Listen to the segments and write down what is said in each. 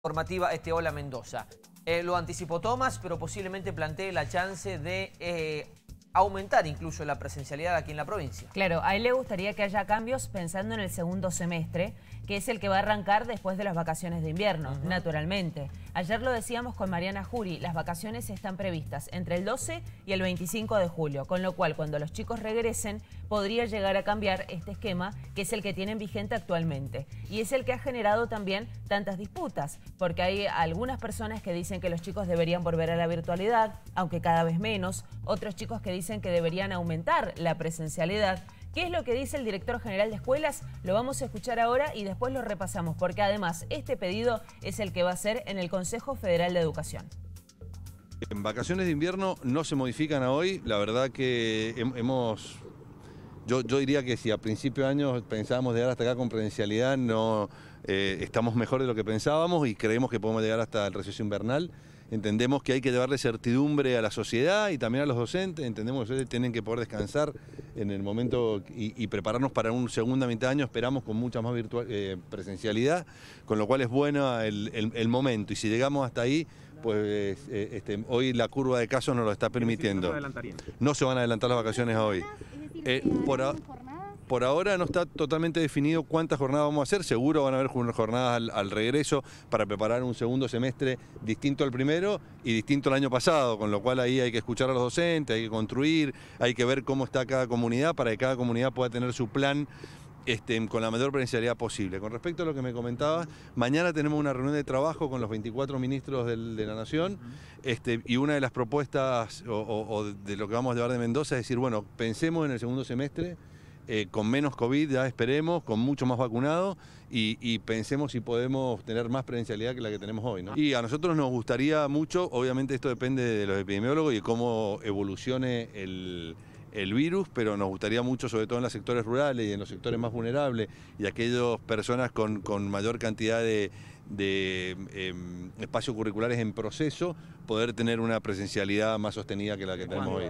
formativa este Ola Mendoza. Eh, lo anticipó Tomás, pero posiblemente plantee la chance de eh, aumentar incluso la presencialidad aquí en la provincia. Claro, a él le gustaría que haya cambios pensando en el segundo semestre, que es el que va a arrancar después de las vacaciones de invierno, naturalmente. Ayer lo decíamos con Mariana Jury, las vacaciones están previstas entre el 12 y el 25 de julio, con lo cual cuando los chicos regresen podría llegar a cambiar este esquema que es el que tienen vigente actualmente y es el que ha generado también tantas disputas, porque hay algunas personas que dicen que los chicos deberían volver a la virtualidad, aunque cada vez menos, otros chicos que dicen que deberían aumentar la presencialidad ¿Qué es lo que dice el director general de escuelas? Lo vamos a escuchar ahora y después lo repasamos, porque además este pedido es el que va a ser en el Consejo Federal de Educación. En vacaciones de invierno no se modifican a hoy, la verdad que hemos... Yo, diría que si a principio de año pensábamos llegar hasta acá con presencialidad, no eh, estamos mejor de lo que pensábamos y creemos que podemos llegar hasta el receso invernal entendemos que hay que darle certidumbre a la sociedad y también a los docentes, entendemos que tienen que poder descansar en el momento y, prepararnos para un segunda mitad de año, esperamos con mucha más eh, presencialidad, con lo cual es bueno el, momento y si llegamos hasta ahí, pues eh, este, hoy la curva de casos nos lo está permitiendo. No se van a adelantar las vacaciones hoy. Eh, por, por ahora no está totalmente definido cuántas jornadas vamos a hacer, seguro van a haber jornadas al, regreso para preparar un segundo semestre distinto al primero y distinto al año pasado, con lo cual ahí hay que escuchar a los docentes, hay que construir, hay que ver cómo está cada comunidad para que cada comunidad pueda tener su plan este, con la mayor presencialidad posible. Con respecto a lo que me comentabas, mañana tenemos una reunión de trabajo con los 24 ministros de la Nación este, y una de las propuestas o de lo que vamos a llevar de Mendoza es decir, bueno, pensemos en el segundo semestre eh, con menos COVID, ya esperemos, con mucho más vacunado y, pensemos si podemos tener más presencialidad que la que tenemos hoy. ¿no? Y a nosotros nos gustaría mucho, obviamente esto depende de los epidemiólogos y de cómo evolucione el, virus, pero nos gustaría mucho, sobre todo en los sectores rurales y en los sectores más vulnerables y aquellas personas con, mayor cantidad de, em, espacios curriculares en proceso, poder tener una presencialidad más sostenida que la que tenemos hoy.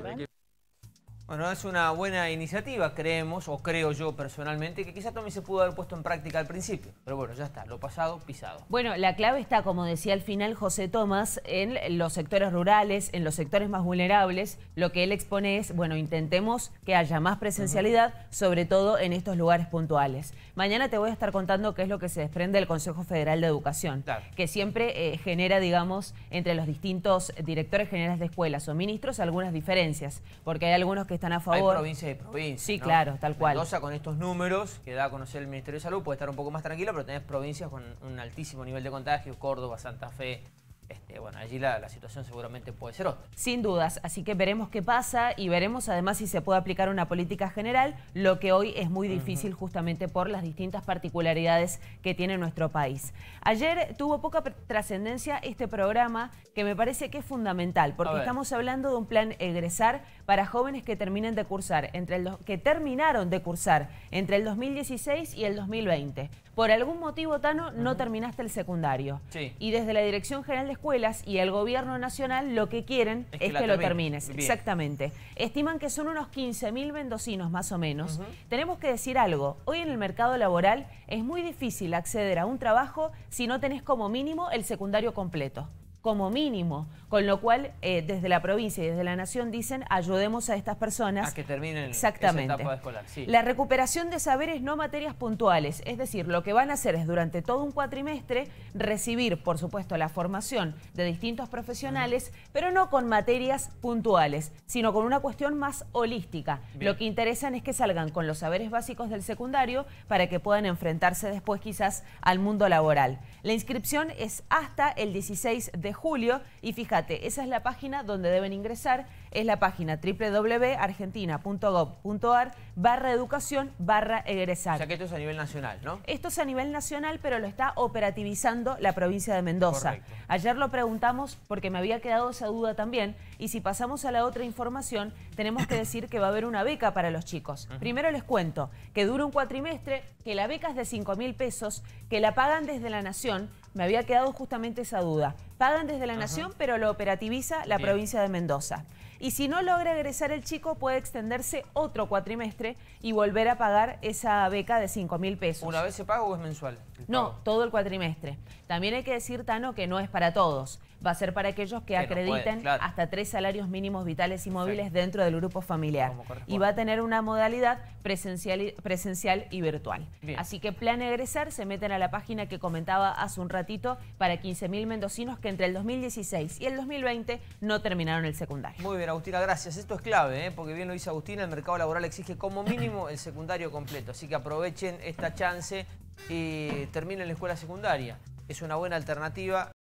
Bueno, es una buena iniciativa, creemos, o creo yo personalmente, que quizá también se pudo haber puesto en práctica al principio. Pero bueno, ya está, lo pasado, pisado. Bueno, la clave está, como decía al final José Tomás, en los sectores rurales, en los sectores más vulnerables. Lo que él expone es, bueno, intentemos que haya más presencialidad, sobre todo en estos lugares puntuales. Mañana te voy a estar contando qué es lo que se desprende del Consejo Federal de Educación, que siempre eh, genera, digamos, entre los distintos directores generales de escuelas o ministros algunas diferencias, porque hay algunos que están a favor. Hay provincia y provincia. Sí, claro, tal cual. Mendoza con estos números que da a conocer el Ministerio de Salud puede estar un poco más tranquilo, pero tenés provincias con un altísimo nivel de contagio, Córdoba, Santa Fe, este, bueno, allí la, situación seguramente puede ser otra. Sin dudas, así que veremos qué pasa y veremos además si se puede aplicar una política general, lo que hoy es muy difícil justamente por las distintas particularidades que tiene nuestro país. Ayer tuvo poca trascendencia este programa que me parece que es fundamental, porque estamos hablando de un plan egresar para jóvenes que terminen de cursar, entre los que terminaron de cursar entre el 2016 y el 2020. Por algún motivo, Tano, no terminaste el secundario. Sí. Y desde la Dirección General de escuelas y el gobierno nacional lo que quieren es, que, lo termines. Exactamente. Estiman que son unos 15.000 mendocinos más o menos. Tenemos que decir algo. Hoy en el mercado laboral es muy difícil acceder a un trabajo si no tenés como mínimo el secundario completo como mínimo. Con lo cual, eh, desde la provincia y desde la nación dicen, ayudemos a estas personas. A que terminen exactamente. Esa etapa escolar. La recuperación de saberes no materias puntuales, es decir, lo que van a hacer es durante todo un cuatrimestre recibir, por supuesto, la formación de distintos profesionales, pero no con materias puntuales, sino con una cuestión más holística. Lo que interesan es que salgan con los saberes básicos del secundario para que puedan enfrentarse después quizás al mundo laboral. La inscripción es hasta el 16 de julio. Y fíjate, esa es la página donde deben ingresar, es la página www.argentina.gov.ar barra educación barra egresar. O que esto es a nivel nacional, ¿no? Esto es a nivel nacional, pero lo está operativizando la provincia de Mendoza. Ayer lo preguntamos porque me había quedado esa duda también. Y si pasamos a la otra información, tenemos que decir que va a haber una beca para los chicos. Primero les cuento que dura un cuatrimestre, que la beca es de 5 mil pesos, que la pagan desde la Nación me había quedado justamente esa duda. Pagan desde la Nación, pero lo operativiza la provincia de Mendoza y si no logra egresar el chico puede extenderse otro cuatrimestre y volver a pagar esa beca de 5 mil pesos. ¿Una vez se paga o es mensual? No, todo el cuatrimestre. También hay que decir, Tano, que no es para todos. Va a ser para aquellos que, acrediten hasta tres salarios mínimos vitales y móviles dentro del grupo familiar. Y va a tener una modalidad presencial y, presencial y virtual. Así que plan egresar, se meten a la página que comentaba hace un ratito para 15.000 mendocinos que entre el 2016 y el 2020 no terminaron el secundario. Muy bien. Agustina, ah, gracias. Esto es clave, ¿eh? porque bien lo dice Agustina, el mercado laboral exige como mínimo el secundario completo. Así que aprovechen esta chance y terminen la escuela secundaria. Es una buena alternativa.